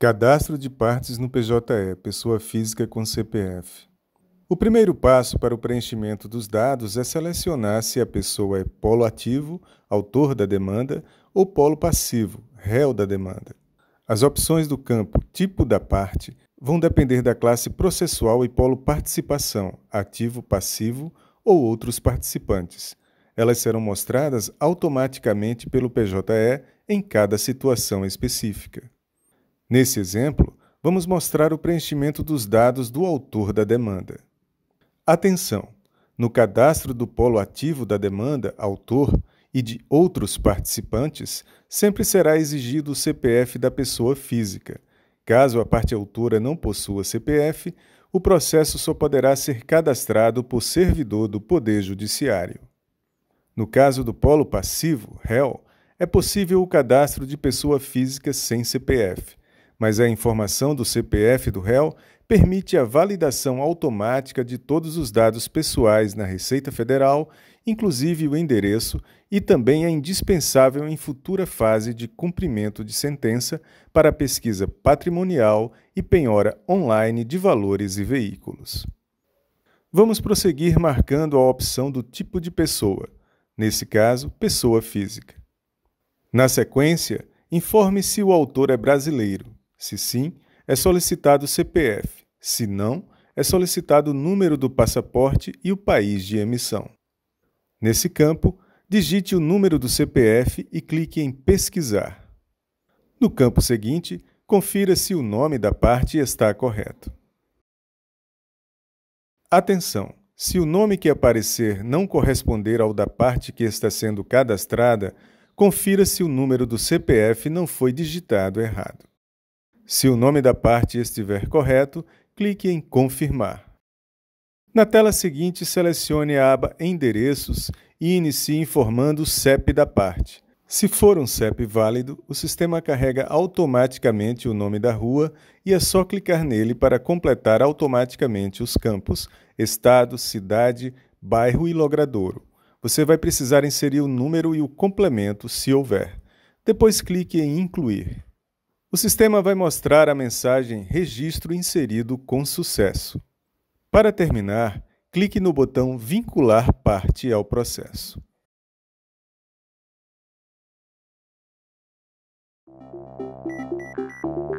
Cadastro de partes no PJE, pessoa física com CPF. O primeiro passo para o preenchimento dos dados é selecionar se a pessoa é polo ativo, autor da demanda, ou polo passivo, réu da demanda. As opções do campo tipo da parte vão depender da classe processual e polo participação, ativo, passivo ou outros participantes. Elas serão mostradas automaticamente pelo PJE em cada situação específica. Nesse exemplo, vamos mostrar o preenchimento dos dados do autor da demanda. Atenção! No cadastro do polo ativo da demanda, autor, e de outros participantes, sempre será exigido o CPF da pessoa física. Caso a parte autora não possua CPF, o processo só poderá ser cadastrado por servidor do Poder Judiciário. No caso do polo passivo, réu, é possível o cadastro de pessoa física sem CPF, mas a informação do CPF do réu permite a validação automática de todos os dados pessoais na Receita Federal, inclusive o endereço, e também é indispensável em futura fase de cumprimento de sentença para pesquisa patrimonial e penhora online de valores e veículos. Vamos prosseguir marcando a opção do tipo de pessoa nesse caso, pessoa física. Na sequência, informe se o autor é brasileiro. Se sim, é solicitado o CPF. Se não, é solicitado o número do passaporte e o país de emissão. Nesse campo, digite o número do CPF e clique em Pesquisar. No campo seguinte, confira se o nome da parte está correto. Atenção! Se o nome que aparecer não corresponder ao da parte que está sendo cadastrada, confira se o número do CPF não foi digitado errado. Se o nome da parte estiver correto, clique em Confirmar. Na tela seguinte, selecione a aba Endereços e inicie informando o CEP da parte. Se for um CEP válido, o sistema carrega automaticamente o nome da rua e é só clicar nele para completar automaticamente os campos estado, cidade, bairro e logradouro. Você vai precisar inserir o número e o complemento, se houver. Depois clique em Incluir. O sistema vai mostrar a mensagem Registro inserido com sucesso. Para terminar, clique no botão Vincular parte ao processo. Thank you.